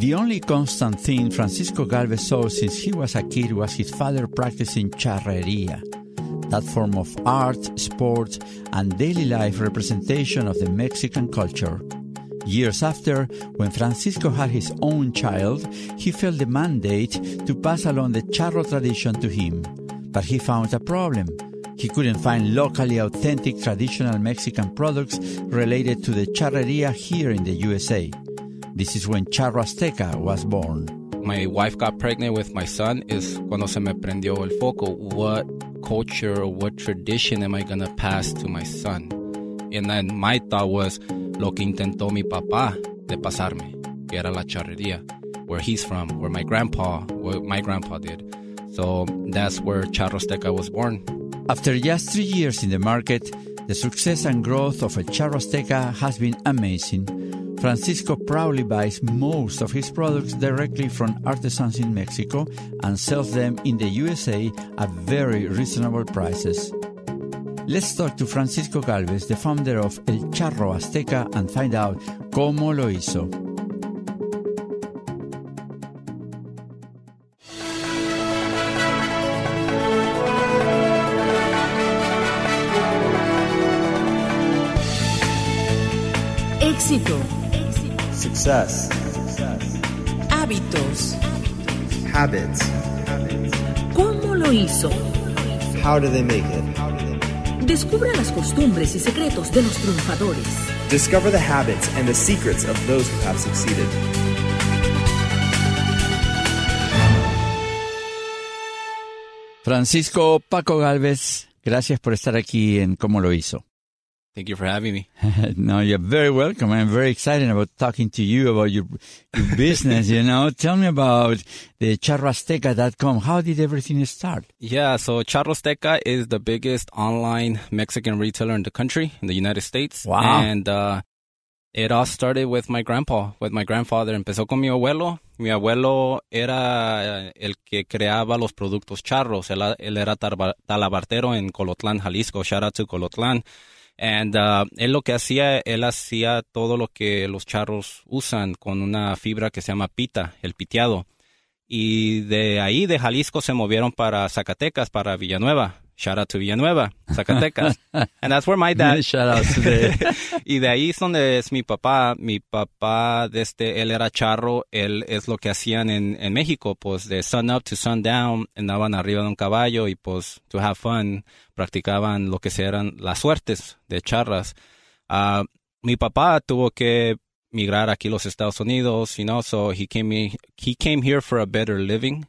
The only constant thing Francisco Galvez saw since he was a kid was his father practicing charreria, that form of art, sport, and daily life representation of the Mexican culture. Years after, when Francisco had his own child, he felt the mandate to pass along the charro tradition to him. But he found a problem. He couldn't find locally authentic traditional Mexican products related to the charreria here in the USA. This is when Charro was born. My wife got pregnant with my son is cuando se me prendió el foco. What culture what tradition am I going to pass to my son? And then my thought was lo que intentó mi papá de pasarme, que era la charrería, where he's from, where my grandpa, what my grandpa did. So that's where Charro was born. After just three years in the market, the success and growth of a Charro has been amazing Francisco proudly buys most of his products directly from artisans in Mexico and sells them in the USA at very reasonable prices. Let's talk to Francisco Galvez, the founder of El Charro Azteca, and find out cómo lo hizo. éxito. Success. Hábitos. Habits. ¿Cómo lo hizo? How do they make it? Descubra las costumbres y secretos de los triunfadores. Discover the habits and the secrets of those who have succeeded. Francisco Paco Galvez, gracias por estar aquí en Cómo lo hizo. Thank you for having me. no, you're very welcome. I'm very excited about talking to you about your, your business. you know, tell me about the charrosteca.com. How did everything start? Yeah, so Charrosteca is the biggest online Mexican retailer in the country, in the United States. Wow. And uh, it all started with my grandpa, with my grandfather. Empezó con mi abuelo. Mi abuelo era uh, el que creaba los productos charros. Él, él era talabartero en Colotlán, Jalisco. Shout out to Colotlán. And uh, él lo que hacía, él hacía todo lo que los charros usan con una fibra que se llama pita, el piteado. Y de ahí, de Jalisco, se movieron para Zacatecas, para Villanueva shout out to Villanueva, Zacatecas. and that's where my dad. shout out y de ahí es donde es mi papá. Mi papá, desde este, él era charro, él es lo que hacían en, en México, pues de sun up to sun down, andaban arriba de un caballo y pues to have fun, practicaban lo que eran las suertes de charras. Ah, mi papá tuvo que migrar aquí a los Estados Unidos, you know, so he came, he came here for a better living.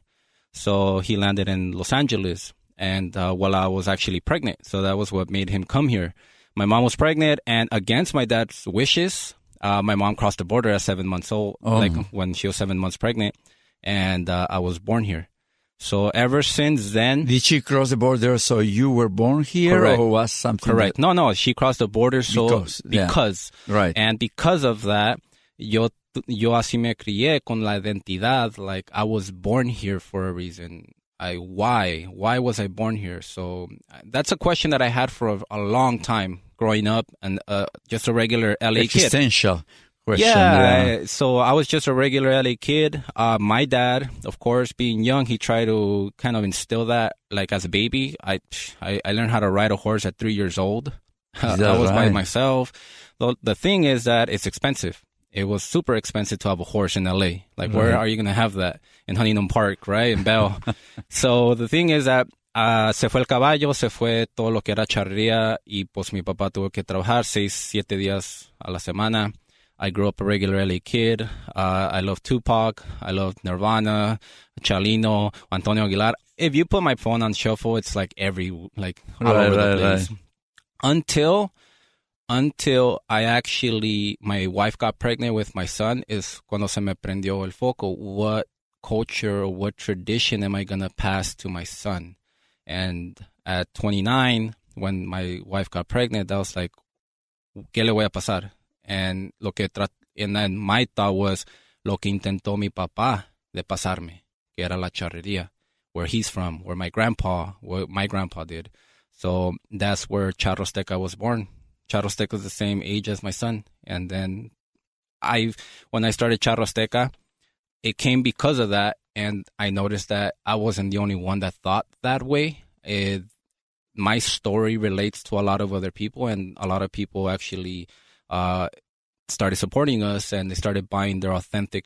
So he landed in Los Angeles. and uh, while I was actually pregnant. So that was what made him come here. My mom was pregnant, and against my dad's wishes, uh, my mom crossed the border at seven months old, oh. like when she was seven months pregnant, and uh, I was born here. So ever since then, did she cross the border? So you were born here, correct. or was something correct? That... No, no, she crossed the border. So because, because yeah. right, and because of that, yo yo así me crié con la identidad. Like I was born here for a reason. I why why was I born here? So uh, that's a question that I had for a, a long time growing up, and uh, just a regular LA existential kid. question. Yeah, I, so I was just a regular LA kid. Uh, my dad, of course, being young, he tried to kind of instill that, like as a baby. I I, I learned how to ride a horse at three years old. I was right? by myself. The, the thing is that it's expensive it was super expensive to have a horse in LA. Like, where are you going to have that? In Huntington Park, right? In Bell. so the thing is that uh, se fue el caballo, se fue todo lo que era charrería y pues mi papá tuvo que trabajar seis, siete días a la semana. I grew up a regular LA kid. Uh, I love Tupac. I love Nirvana, Chalino, Antonio Aguilar. If you put my phone on shuffle, it's like every, like, all right, over right, the place. Until until I actually my wife got pregnant with my son is cuando se me prendió el foco. What culture, what tradition am I gonna pass to my son? And at 29, when my wife got pregnant, I was like, ¿qué le voy a pasar? And lo que trat, and then my thought was lo que intentó mi papá de pasarme, que era la charrería, where he's from, where my grandpa, what my grandpa did. So that's where Charrosteca was born Charro Azteca is the same age as my son. And then I, when I started Charro it came because of that. And I noticed that I wasn't the only one that thought that way. It, my story relates to a lot of other people, and a lot of people actually uh, started supporting us and they started buying their authentic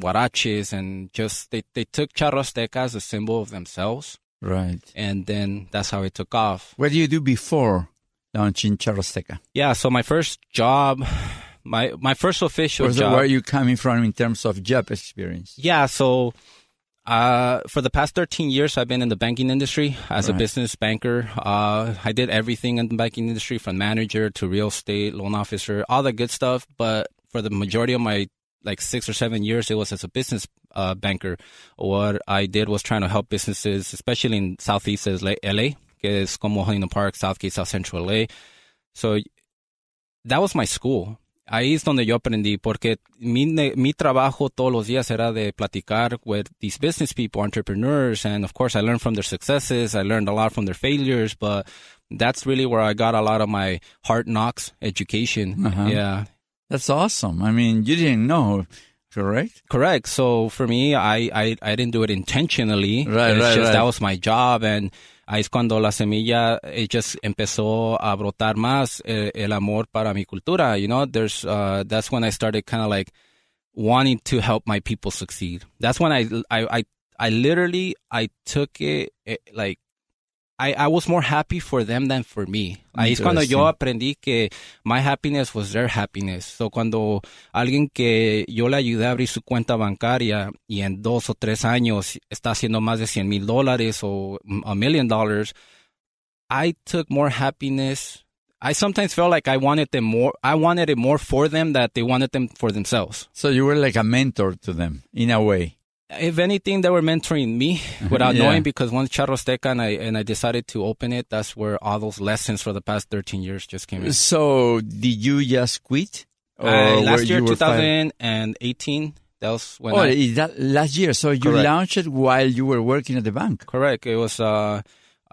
huaraches and just they, they took Charro as a symbol of themselves. Right. And then that's how it took off. What do you do before down in Yeah, so my first job, my my first official so job. Where are you coming from in terms of job experience? Yeah, so uh, for the past 13 years, I've been in the banking industry as right. a business banker. Uh, I did everything in the banking industry from manager to real estate, loan officer, all the good stuff. But for the majority of my like six or seven years, it was as a business uh, banker. What I did was trying to help businesses, especially in Southeast LA, que es como Huntington Park, Southgate, South Central LA. So, that was my school. Ahí es donde yo aprendí, porque mi, mi trabajo todos los días era de platicar with these business people, entrepreneurs, and of course I learned from their successes, I learned a lot from their failures, but that's really where I got a lot of my hard knocks education. Uh-huh. Yeah. That's awesome. I mean, you didn't know correct correct so for me i i, I didn't do it intentionally right, it's right, just right. that was my job and Ahí es cuando la semilla eh, just empezó a brotar más el, eh, el, amor para mi cultura. You know, there's uh, that's when I started kind of like wanting to help my people succeed. That's when I I I, I literally I took it, it eh, like I, I was more happy for them than for me. Ahí es cuando yo aprendí que my happiness was their happiness. So cuando alguien que yo le ayudé a abrir su cuenta bancaria y en dos o tres años está haciendo más de 100 mil dólares o a million dollars, I took more happiness. I sometimes felt like I wanted them more. I wanted it more for them that they wanted them for themselves. So you were like a mentor to them in a way if anything, they were mentoring me mm-hmm. without yeah. knowing because once Charros Teca and I, and I decided to open it, that's where all those lessons for the past 13 years just came in. So did you just quit? Uh, last year, 2018, that was when. Oh, I, is that last year? So you correct. launched it while you were working at the bank? Correct. It was, uh,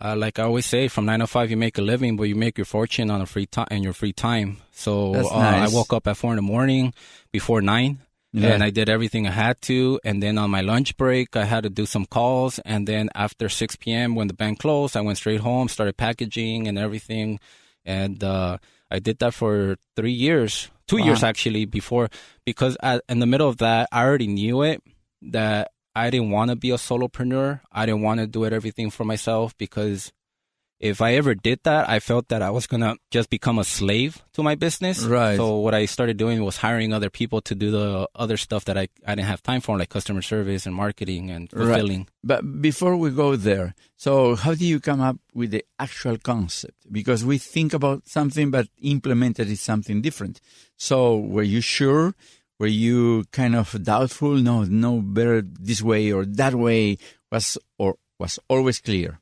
uh, like I always say, from nine to five, you make a living, but you make your fortune on a free time in your free time. So uh, nice. I woke up at four in the morning before nine. Yeah. And I did everything I had to. And then on my lunch break, I had to do some calls. And then after 6 p.m., when the bank closed, I went straight home, started packaging and everything. And uh, I did that for three years, two wow. years actually, before, because I, in the middle of that, I already knew it that I didn't want to be a solopreneur. I didn't want to do it everything for myself because if I ever did that, I felt that I was gonna just become a slave to my business. Right. So what I started doing was hiring other people to do the other stuff that I, I didn't have time for, like customer service and marketing and fulfilling. Right. But before we go there, so how do you come up with the actual concept? Because we think about something, but implemented is something different. So were you sure? Were you kind of doubtful? No, no, better this way or that way was or was always clear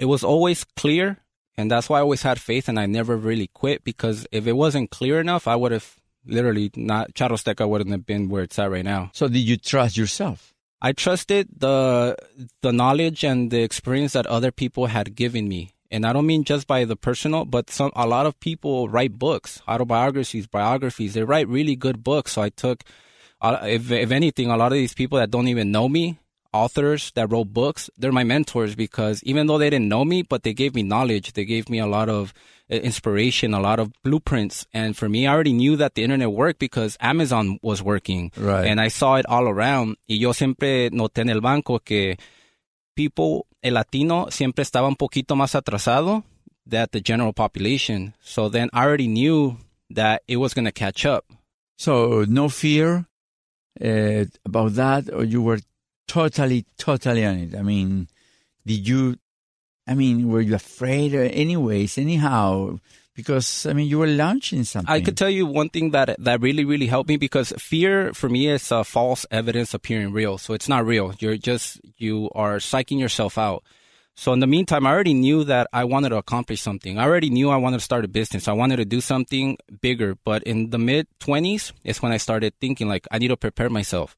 it was always clear. And that's why I always had faith and I never really quit because if it wasn't clear enough, I would have literally not, Charosteca wouldn't have been where it's at right now. So did you trust yourself? I trusted the, the knowledge and the experience that other people had given me. And I don't mean just by the personal, but some, a lot of people write books, autobiographies, biographies. They write really good books. So I took, uh, if, if anything, a lot of these people that don't even know me, authors that wrote books, they're my mentors because even though they didn't know me, but they gave me knowledge. They gave me a lot of uh, inspiration, a lot of blueprints. And for me, I already knew that the internet worked because Amazon was working. Right. And I saw it all around. Y yo siempre noté en el banco que people, el latino, siempre estaba un poquito más atrasado than the general population. So then I already knew that it was going to catch up. So no fear uh, about that, or you were totally, totally on it. I mean, did you, I mean, were you afraid anyways, anyhow? Because, I mean, you were launching something. I could tell you one thing that, that really, really helped me because fear for me is uh, false evidence appearing real. So it's not real. You're just, you are psyching yourself out. So in the meantime, I already knew that I wanted to accomplish something. I already knew I wanted to start a business. I wanted to do something bigger. But in the mid 20s is when I started thinking like I need to prepare myself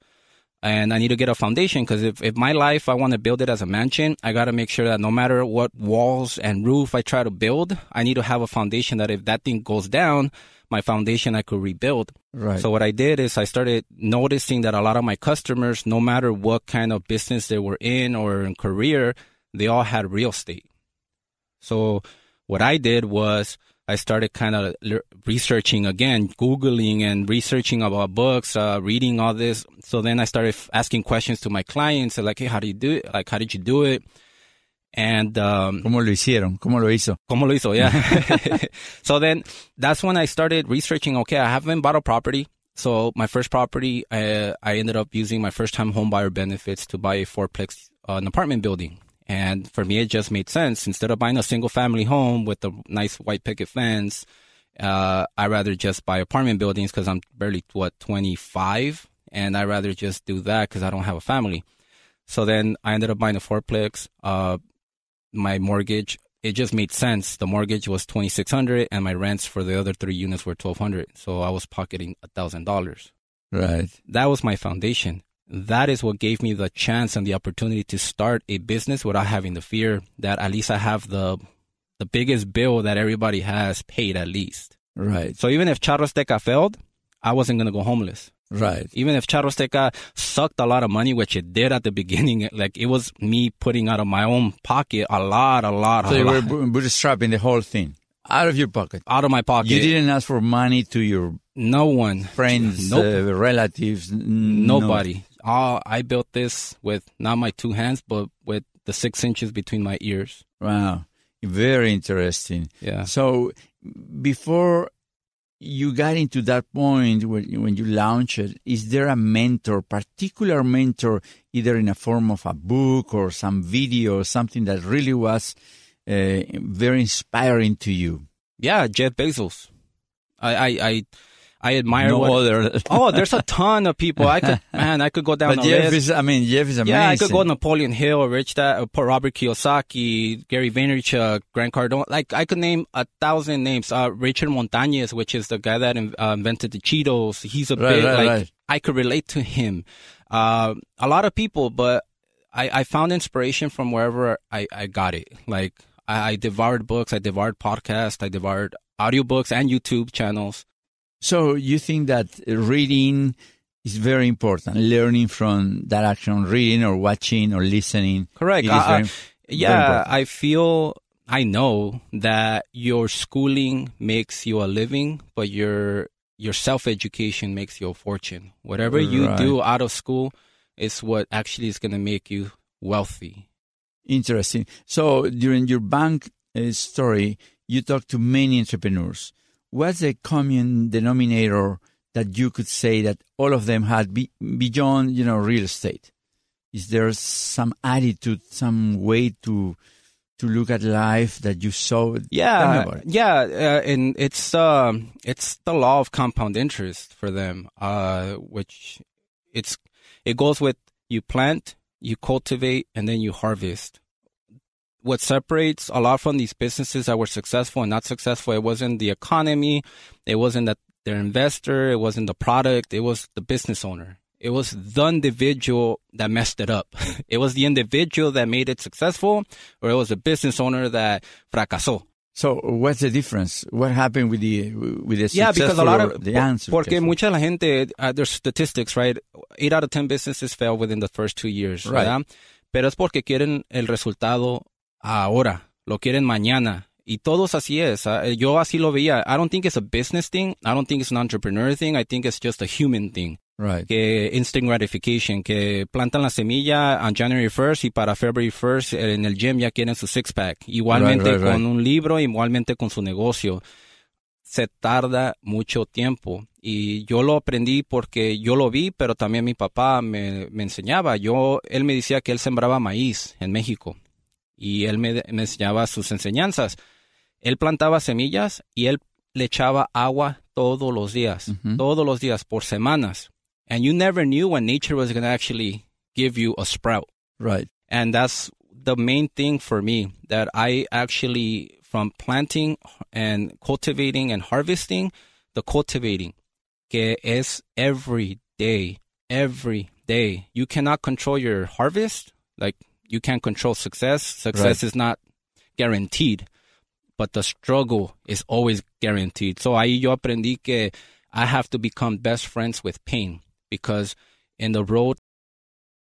and I need to get a foundation because if, if my life I want to build it as a mansion, I got to make sure that no matter what walls and roof I try to build, I need to have a foundation that if that thing goes down, my foundation I could rebuild. Right. So what I did is I started noticing that a lot of my customers, no matter what kind of business they were in or in career, they all had real estate. So what I did was I started kind of researching again, Googling and researching about books, uh, reading all this. So then I started asking questions to my clients, like, hey, how do you do it? Like, how did you do it? And, um, ¿Cómo lo hicieron? ¿Cómo lo hizo? ¿Cómo lo hizo? Yeah. so then that's when I started researching, okay, I haven't bought a property. So my first property, uh, I ended up using my first time homebuyer benefits to buy a fourplex, uh, an apartment building. And for me, it just made sense. Instead of buying a single family home with a nice white picket fence, uh, I rather just buy apartment buildings because I'm barely what 25, and I rather just do that because I don't have a family. So then I ended up buying a fourplex. Uh, my mortgage it just made sense. The mortgage was 2600 and my rents for the other three units were 1200 So I was pocketing $1,000. Right. That was my foundation that is what gave me the chance and the opportunity to start a business without having the fear that at least I have the the biggest bill that everybody has paid at least. Right. So even if Charros failed, I wasn't gonna go homeless. Right. Even if Charros sucked a lot of money, which it did at the beginning, like it was me putting out of my own pocket a lot, a lot. So a you lot. were bootstrapping the whole thing out of your pocket, out of my pocket. You didn't ask for money to your no one friends, nope. uh, relatives, n- nobody oh, I built this with not my two hands, but with the six inches between my ears. Wow. Very interesting. Yeah. So before you got into that point when, when you launched it, is there a mentor, particular mentor, either in a form of a book or some video or something that really was uh, very inspiring to you? Yeah, Jeff Bezos. I, I, I I admire no what, other. oh, there's a ton of people. I could, man, I could go down. But Jeff list. is, I mean, Jeff is amazing. Yeah, I could go Napoleon Hill, or Rich that, uh, Robert Kiyosaki, Gary Vaynerchuk, Grant Cardone. Like I could name a thousand names. Uh, Richard Montañez, which is the guy that in, uh, invented the Cheetos. He's a right, big right, like right. I could relate to him. Uh, a lot of people, but I, I found inspiration from wherever I, I got it. Like I, I devoured books, I devoured podcasts, I devoured audiobooks and YouTube channels. So you think that reading is very important, learning from that action, reading or watching or listening. Correct. Uh, uh, very, yeah, very I feel I know that your schooling makes you a living, but your your self education makes you a fortune. Whatever right. you do out of school is what actually is going to make you wealthy. Interesting. So during your bank uh, story, you talked to many entrepreneurs what's a common denominator that you could say that all of them had be, beyond you know real estate? Is there some attitude, some way to to look at life that you saw? Yeah, yeah, uh, and it's uh, it's the law of compound interest for them, uh, which it's it goes with you plant, you cultivate, and then you harvest what separates a lot from these businesses that were successful and not successful, it wasn't the economy, it wasn't that their investor, it wasn't the product, it was the business owner. It was the individual that messed it up. it was the individual that made it successful, or it was the business owner that fracasó. So, what's the difference? What happened with the with the yeah? Because a lot of the answer. Porque mucha la gente, uh, there's statistics, right? Eight out of ten businesses fail within the first two years, right? ¿verdad? Pero es porque quieren el resultado ahora, lo quieren mañana. Y todos así es. Ah, yo así lo veía. I don't think it's a business thing. I don't think it's an entrepreneur thing. I think it's just a human thing. Right. Que instant gratification, que plantan la semilla on January 1st y para February 1st eh, en el gym ya quieren su six pack. Igualmente con un libro, igualmente con su negocio. Se tarda mucho tiempo. Y yo lo aprendí porque yo lo vi, pero también mi papá me enseñaba. Yo, él me decía que él sembraba maíz en México y él me, me enseñaba sus enseñanzas. Él plantaba semillas y él le echaba agua todos los días, todos los días, por semanas. And you never knew when nature was going to actually give you a sprout. Right. And that's the main thing for me that I actually, from planting and cultivating and harvesting, the cultivating, que es every day, every day. You cannot control your harvest. Like you can't control success. Success right. is not guaranteed, but the struggle is always guaranteed. So ahí yo aprendí que I have to become best friends with pain because in the road